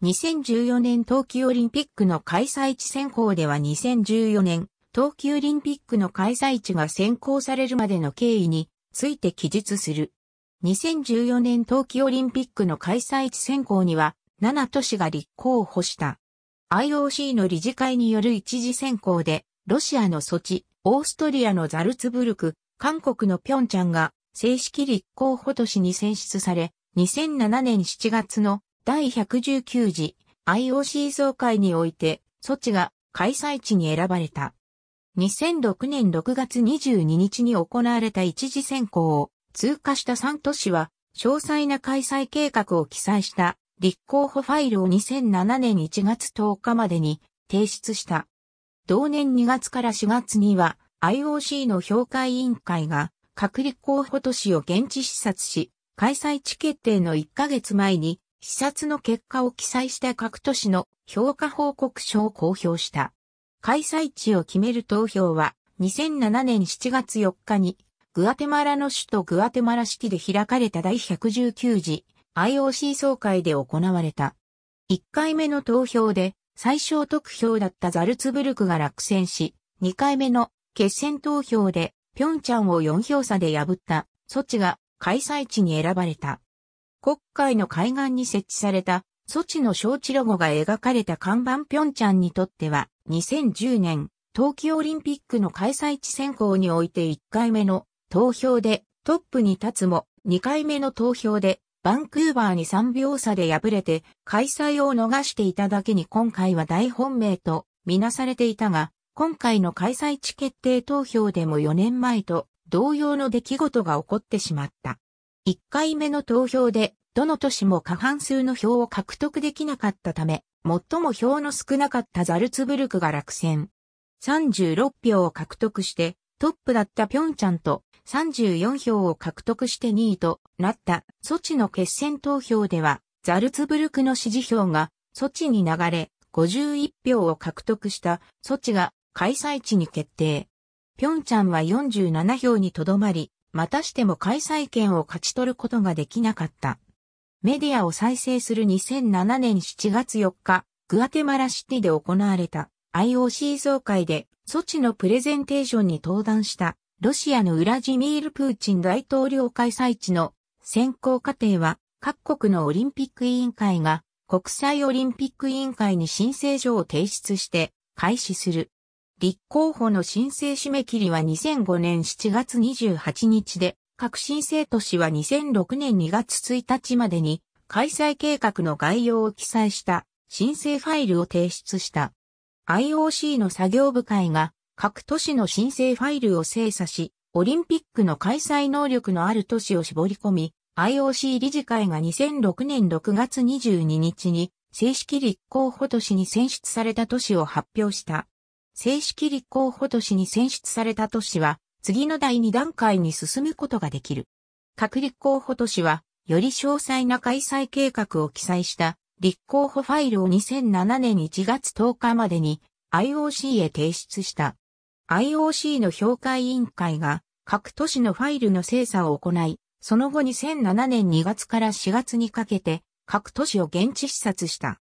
2014年冬季オリンピックの開催地選考では2014年冬季オリンピックの開催地が選考されるまでの経緯について記述する。2014年冬季オリンピックの開催地選考には7都市が立候補した。IOC の理事会による一次選考でロシアのソチ、オーストリアのザルツブルク、韓国のピョンチャンが正式立候補都市に選出され、2007年7月の第119次 IOC 総会において、措置が開催地に選ばれた。2006年6月22日に行われた一次選考を通過した3都市は、詳細な開催計画を記載した立候補ファイルを2007年1月10日までに提出した。同年2月から4月には IOC の評価委員会が各立候補都市を現地視察し、開催地決定の1ヶ月前に視察の結果を記載した各都市の評価報告書を公表した。開催地を決める投票は2007年7月4日にグアテマラの首都グアテマラシティで開かれた第119次 IOC 総会で行われた。1回目の投票で最小得票だったザルツブルクが落選し、2回目の決選投票でピョンチャンを4票差で破ったソチが開催地に選ばれた。国会の海岸に設置された措置の招致ロゴが描かれた看板ピョンチャンにとっては2010年冬季オリンピックの開催地選考において1回目の投票でトップに立つも2回目の投票でバンクーバーに3秒差で敗れて開催を逃していただけに今回は大本命とみなされていたが今回の開催地決定投票でも4年前と同様の出来事が起こってしまった。1回目の投票で、どの都市も過半数の票を獲得できなかったため、最も票の少なかったザルツブルクが落選。36票を獲得して、トップだったピョンチャンと34票を獲得して2位となったソチの決戦投票では、ザルツブルクの支持票がソチに流れ、51票を獲得したソチが開催地に決定。ピョンチャンは47票にとどまり、またしても開催権を勝ち取ることができなかった。メディアを再生する2007年7月4日、グアテマラシティで行われた IOC 総会で措置のプレゼンテーションに登壇したロシアのウラジミール・プーチン大統領開催地の選考過程は各国のオリンピック委員会が国際オリンピック委員会に申請書を提出して開始する。立候補の申請締め切りは2005年7月28日で、各新生都市は2006年2月1日までに開催計画の概要を記載した申請ファイルを提出した。IOC の作業部会が各都市の申請ファイルを精査し、オリンピックの開催能力のある都市を絞り込み、IOC 理事会が2006年6月22日に正式立候補都市に選出された都市を発表した。正式立候補都市に選出された都市は、次の第2段階に進むことができる。各立候補都市は、より詳細な開催計画を記載した立候補ファイルを2007年1月10日までに IOC へ提出した。IOC の評価委員会が各都市のファイルの精査を行い、その後2007年2月から4月にかけて各都市を現地視察した。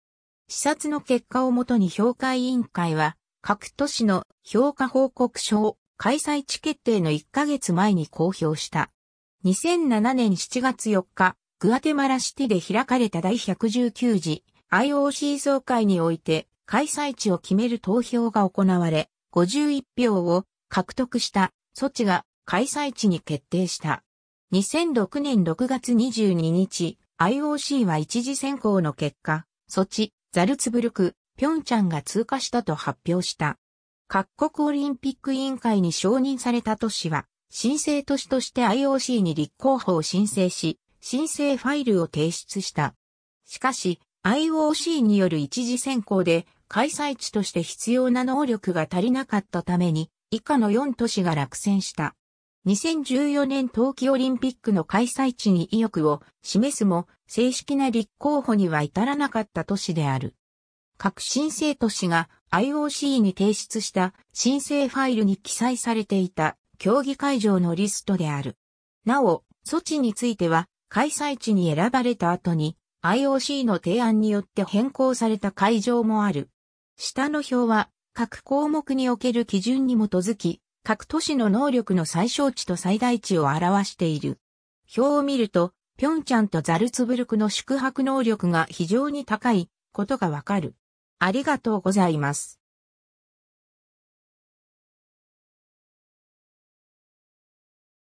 視察の結果をもとに評価委員会は各都市の評価報告書を開催地決定の1ヶ月前に公表した。2007年7月4日、グアテマラシティで開かれた第119次 IOC 総会において開催地を決める投票が行われ、51票を獲得した措置が開催地に決定した。2006年6月22日、IOC は一次選考の結果、措置、ザルツブルク、ピョンチャンが通過したと発表した。各国オリンピック委員会に承認された都市は、申請都市として IOC に立候補を申請し、申請ファイルを提出した。しかし、IOC による一時選考で、開催地として必要な能力が足りなかったために、以下の4都市が落選した。2014年冬季オリンピックの開催地に意欲を示すも、正式な立候補には至らなかった都市である。各新生都市が IOC に提出した申請ファイルに記載されていた競技会場のリストである。なお、措置については開催地に選ばれた後に IOC の提案によって変更された会場もある。下の表は各項目における基準に基づき、各都市の能力の最小値と最大値を表している。表を見ると、ピョンチャンとザルツブルクの宿泊能力が非常に高いことがわかる。ありがとうございます。